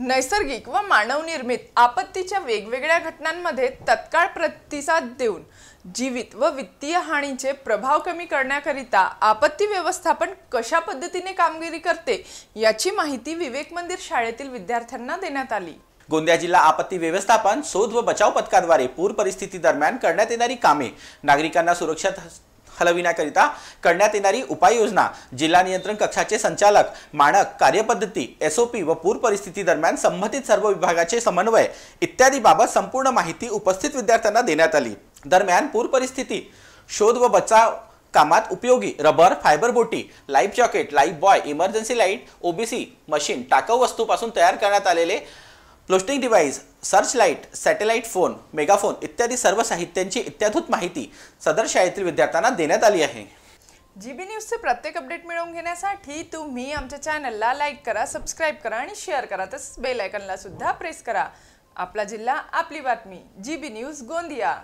नैसर्गिक व मानवनिर्मित आपत्तीच्या वेगवेगळ्या घटनांमध्ये तत्काळ प्रतिसाद देऊन जीवित व वित्तीय हानीचे प्रभाव कमी करण्याकरिता आपत्ती व्यवस्थापन कशा पद्धतीने कामगिरी करते याची माहिती विवेक मंदिर शाळेतील विद्यार्थ्यांना देण्यात आली गोंदिया जिल्हा आपत्ती व्यवस्थापन शोध व बचाव पथकाद्वारे पूर परिस्थिती दरम्यान करण्यात येणारी कामे नागरिकांना सुरक्षित हलविण्याकरिता करण्यात येणारी उपाययोजना जिल्हा नियंत्रण कक्षाचे संचालक मानक कार्यपद्धती एसओपी व पूर परिस्थिती दरम्यान संबंधित सर्व विभागाचे समन्वय इत्यादी बाबत संपूर्ण माहिती उपस्थित विद्यार्थ्यांना देण्यात आली दरम्यान पूर परिस्थिती शोध व बचाव कामात उपयोगी रबर फायबर बोटी life jacket life buoy emergency light OBC machine टाकाऊ वस्तूपासून तयार करण्यात आलेले floating device search light satellite phone megaphone इत्यादी सर्व साहित्यांची इत्याधूत माहिती सदर शाळेतील विद्यार्थ्यांना देण्यात आली आहे जी बी न्यूजचे प्रत्येक अपडेट मिळवून घेण्यासाठी तुम्ही आमच्या चॅनलला लाईक करा सबस्क्राईब करा आणि शेअर करा तसंच बेलायकनला सुद्धा प्रेस करा आपला जिल्हा आपली बातमी जी बी न्यूज गोंदिया